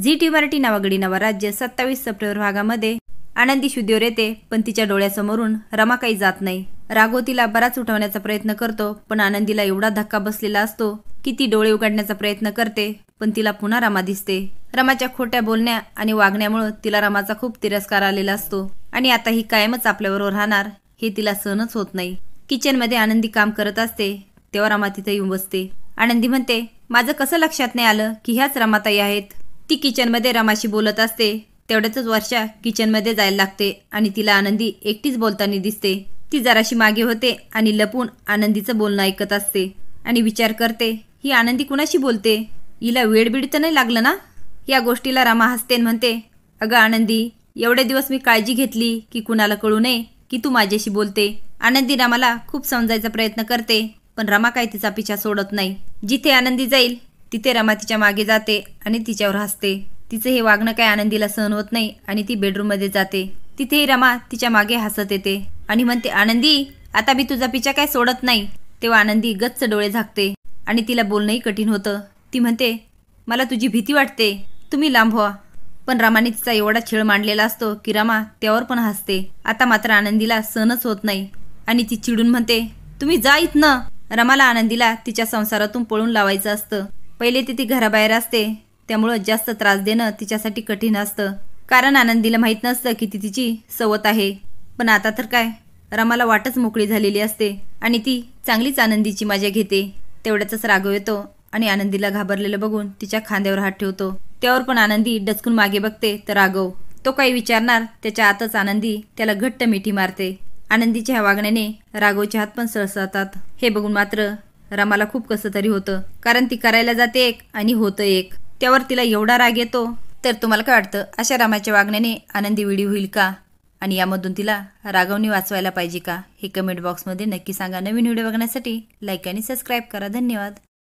Zee T Marathi नावागडी नवा राज्य सत्तावीस सप्टेंबर भागामध्ये आनंदी शुद्धीवर येते पण तिच्या डोळ्यासमोरून रमा काही जात नाही राघो तिला बराच उठवण्याचा प्रयत्न करतो पण आनंदीला एवढा धक्का बसलेला असतो की ती डोळे उघडण्याचा प्रयत्न करते पण तिला पुन्हा रमा दिसते रमाच्या खोट्या बोलण्या आणि वागण्यामुळे तिला रमाचा खूप तिरस्कार आलेला असतो आणि आता ही कायमच आपल्याबरोबर राहणार हे तिला सहनच होत नाही किचनमध्ये आनंदी काम करत असते तेव्हा रमा तिथे येऊन बसते आनंदी म्हणते माझं कसं लक्षात नाही आलं की ह्याच रमाताई आहेत ती किचनमध्ये रमाशी बोलत असते तेवढ्याच वर्षा किचनमध्ये जायला लागते आणि तिला आनंदी एकटीच बोलताना दिसते ती जराशी मागे होते आणि लपून आनंदीचं बोलणं ऐकत असते आणि विचार करते ही आनंदी कुणाशी बोलते हिला वेडबीड तर नाही लागलं ना या गोष्टीला रमा हसते म्हणते अगं आनंदी एवढे दिवस मी काळजी घेतली की कुणाला कळू नये की तू माझ्याशी बोलते आनंदी रामाला खूप समजायचा प्रयत्न करते पण रमा काही तिचा पिछा सोडत नाही जिथे आनंदी जाईल तिथे रमा तिच्या मागे जाते आणि तिच्यावर हसते तिचं हे वागणं काय आनंदीला सहन होत नाही आणि ती बेडरूममध्ये जाते तिथेही रमा तिच्या मागे हसत येते आणि म्हणते आनंदी आता मी तुझा पिचा काय सोडत नाही तेव्हा आनंदी गच्च डोळे झाकते आणि तिला बोलणंही कठीण होतं ती म्हणते मला तुझी भीती वाटते तुम्ही लांब व्हा पण रामाने तिचा एवढा छेळ मांडलेला असतो की रामा त्यावर पण हसते आता मात्र आनंदीला सहनच होत नाही आणि ती चिडून म्हणते तुम्ही जा इथनं रमाला आनंदीला तिच्या संसारातून पळून लावायचं असतं पहिले ती ती घराबाहेर असते त्यामुळं जास्त त्रास देणं तिच्यासाठी कठीण असतं कारण आनंदीला माहीत नसतं की ती तिची सवत आहे पण आता तर काय रमाला वाटच मोकळी झालेली असते आणि ती चांगलीच आनंदीची मजा घेते तेवढ्याचाच राघव येतो आणि आनंदीला घाबरलेलं बघून तिच्या खांद्यावर हात ठेवतो त्यावर पण आनंदी डचकून मागे बघते तर राघव तो काही विचारणार त्याच्या आतच आनंदी त्याला घट्ट मिठी मारते आनंदीच्या ह्या वागण्याने राघवचे हात पण सळसळतात हे बघून मात्र रमाला खूप कसं तरी होतं कारण ती करायला जाते एक आणि होतं एक त्यावर तिला एवढा राग येतो तर तुम्हाला काय वाटतं अशा रामाच्या वागण्याने आनंदी विडी होईल का आणि यामधून तिला रागवणी वाचवायला पाहिजे का हे कमेंट बॉक्समध्ये नक्की सांगा नवीन व्हिडिओ बघण्यासाठी लाईक आणि सबस्क्राईब करा धन्यवाद